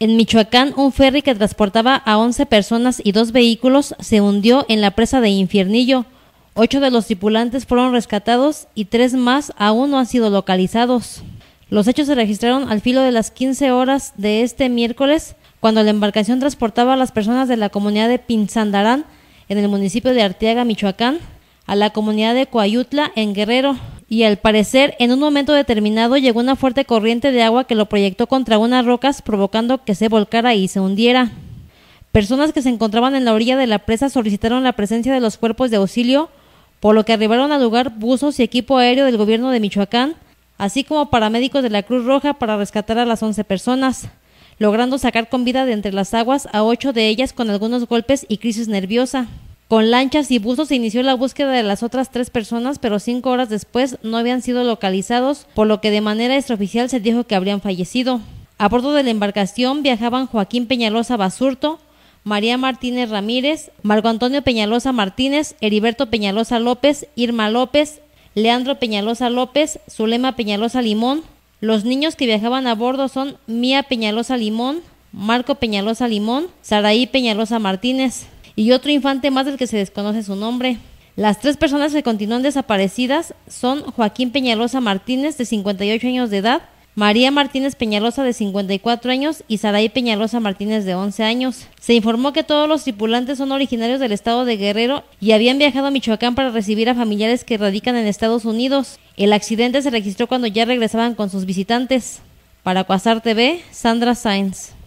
En Michoacán, un ferry que transportaba a 11 personas y dos vehículos se hundió en la presa de Infiernillo. Ocho de los tripulantes fueron rescatados y tres más aún no han sido localizados. Los hechos se registraron al filo de las 15 horas de este miércoles, cuando la embarcación transportaba a las personas de la comunidad de Pinzandarán, en el municipio de Arteaga, Michoacán, a la comunidad de Coayutla, en Guerrero, y al parecer en un momento determinado llegó una fuerte corriente de agua que lo proyectó contra unas rocas provocando que se volcara y se hundiera. Personas que se encontraban en la orilla de la presa solicitaron la presencia de los cuerpos de auxilio, por lo que arribaron al lugar buzos y equipo aéreo del gobierno de Michoacán, así como paramédicos de la Cruz Roja para rescatar a las 11 personas, logrando sacar con vida de entre las aguas a ocho de ellas con algunos golpes y crisis nerviosa. Con lanchas y buzos se inició la búsqueda de las otras tres personas, pero cinco horas después no habían sido localizados, por lo que de manera extraoficial se dijo que habrían fallecido. A bordo de la embarcación viajaban Joaquín Peñalosa Basurto, María Martínez Ramírez, Marco Antonio Peñalosa Martínez, Heriberto Peñalosa López, Irma López, Leandro Peñalosa López, Zulema Peñalosa Limón. Los niños que viajaban a bordo son Mía Peñalosa Limón, Marco Peñalosa Limón, Saraí Peñalosa Martínez y otro infante más del que se desconoce su nombre. Las tres personas que continúan desaparecidas son Joaquín Peñalosa Martínez, de 58 años de edad, María Martínez Peñalosa, de 54 años, y Saraí Peñalosa Martínez, de 11 años. Se informó que todos los tripulantes son originarios del estado de Guerrero y habían viajado a Michoacán para recibir a familiares que radican en Estados Unidos. El accidente se registró cuando ya regresaban con sus visitantes. Para Cuasar TV, Sandra Sainz.